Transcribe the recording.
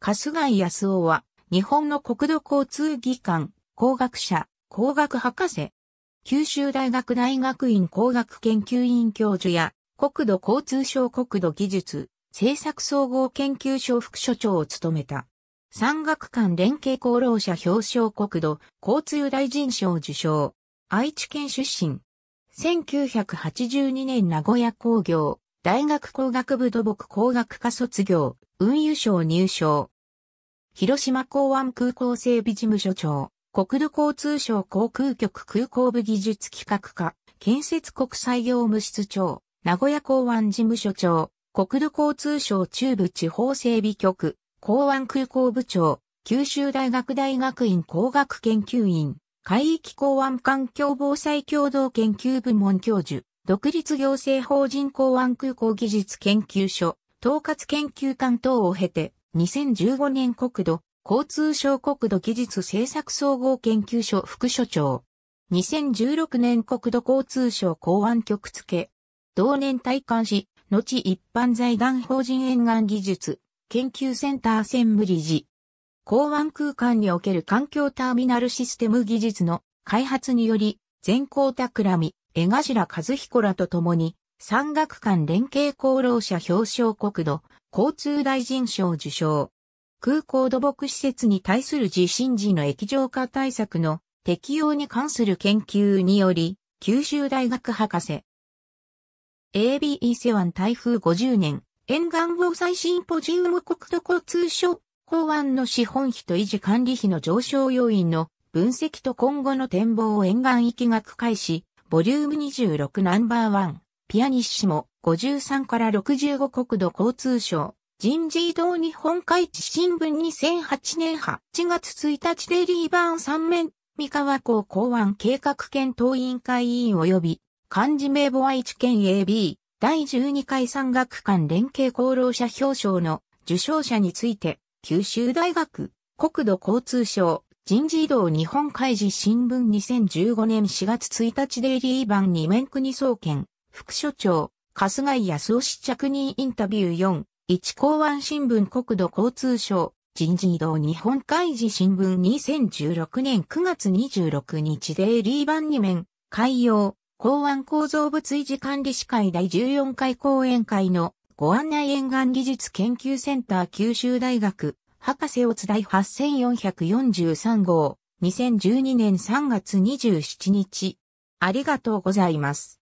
春日井康夫は、日本の国土交通技官、工学者、工学博士、九州大学大学院工学研究院教授や、国土交通省国土技術、政策総合研究所副所長を務めた。山岳官連携功労者表彰国土交通大臣賞受賞。愛知県出身。1982年名古屋工業大学工学部土木工学科卒業、運輸省入省。広島港湾空港整備事務所長、国土交通省航空局空港部技術企画課、建設国際業務室長、名古屋港湾事務所長、国土交通省中部地方整備局、港湾空港部長、九州大学大学院工学研究院、海域港湾環境防災共同研究部門教授。独立行政法人港湾空港技術研究所、統括研究官等を経て、2015年国土、交通省国土技術政策総合研究所副所長。2016年国土交通省港湾局付。同年退官し、後一般財団法人沿岸技術研究センター専務理事。港湾空間における環境ターミナルシステム技術の開発により、全港企み、江頭和彦らと共に、山岳館連携功労者表彰国土、交通大臣賞受賞。空港土木施設に対する地震時の液状化対策の適用に関する研究により、九州大学博士。ABE セワン台風50年、沿岸防災シンポジウム国土交通省、港湾の資本費と維持管理費の上昇要因の分析と今後の展望を沿岸域学会し、ボリューム26ナンバーワン、ピアニッシモ、53から65国土交通省、人事異動日本海地新聞2008年8月1日でリーバーン3面、三河港港湾計画検討委員会委員及び、漢字名簿愛知県 AB、第12回山岳館連携功労者表彰の受賞者について、九州大学、国土交通省、人事異動日本開示新聞2015年4月1日デイリー版2面国総研、副所長、春日井康夫試着人インタビュー4、1公安新聞国土交通省、人事異動日本開示新聞2016年9月26日デイリー版2面、海洋、公安構造物維持管理士会第14回講演会のご案内沿岸技術研究センター九州大学博士乙い8443号、2012年3月27日。ありがとうございます。